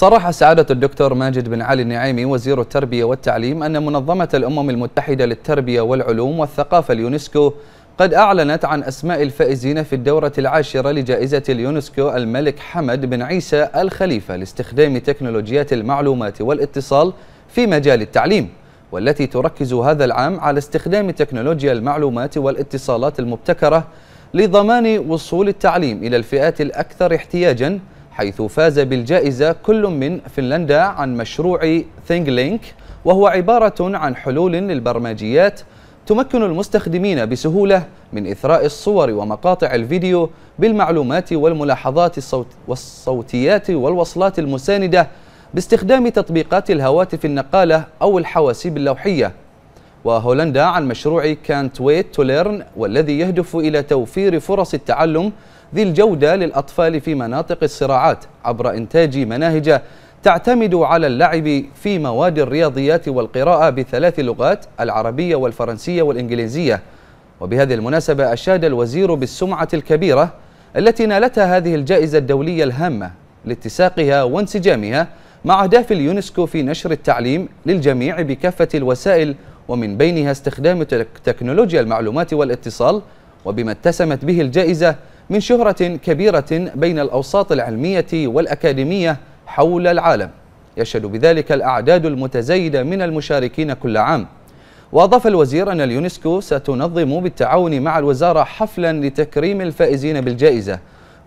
صرح سعادة الدكتور ماجد بن علي النعيمي وزير التربية والتعليم أن منظمة الأمم المتحدة للتربية والعلوم والثقافة اليونسكو قد أعلنت عن أسماء الفائزين في الدورة العاشرة لجائزة اليونسكو الملك حمد بن عيسى الخليفة لاستخدام تكنولوجيات المعلومات والاتصال في مجال التعليم والتي تركز هذا العام على استخدام تكنولوجيا المعلومات والاتصالات المبتكرة لضمان وصول التعليم إلى الفئات الأكثر احتياجاً حيث فاز بالجائزة كل من فنلندا عن مشروع لينك وهو عبارة عن حلول للبرمجيات تمكن المستخدمين بسهولة من إثراء الصور ومقاطع الفيديو بالمعلومات والملاحظات الصوت والصوتيات والوصلات المساندة باستخدام تطبيقات الهواتف النقالة أو الحواسيب اللوحية وهولندا عن مشروع كانت ويت تو ليرن والذي يهدف إلى توفير فرص التعلم ذي الجودة للأطفال في مناطق الصراعات عبر إنتاج مناهج تعتمد على اللعب في مواد الرياضيات والقراءة بثلاث لغات العربية والفرنسية والإنجليزية وبهذه المناسبة أشاد الوزير بالسمعة الكبيرة التي نالتها هذه الجائزة الدولية الهامة لاتساقها وانسجامها مع أهداف اليونسكو في نشر التعليم للجميع بكافة الوسائل ومن بينها استخدام تكنولوجيا المعلومات والاتصال وبما اتسمت به الجائزة من شهرة كبيرة بين الأوساط العلمية والأكاديمية حول العالم يشهد بذلك الأعداد المتزايدة من المشاركين كل عام وأضاف الوزير أن اليونسكو ستنظم بالتعاون مع الوزارة حفلا لتكريم الفائزين بالجائزة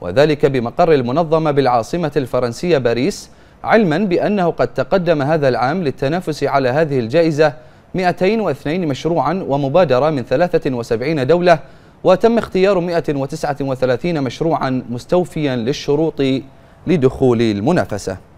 وذلك بمقر المنظمة بالعاصمة الفرنسية باريس علما بأنه قد تقدم هذا العام للتنافس على هذه الجائزة 202 مشروعا ومبادرة من 73 دولة وتم اختيار 139 مشروعا مستوفيا للشروط لدخول المنافسه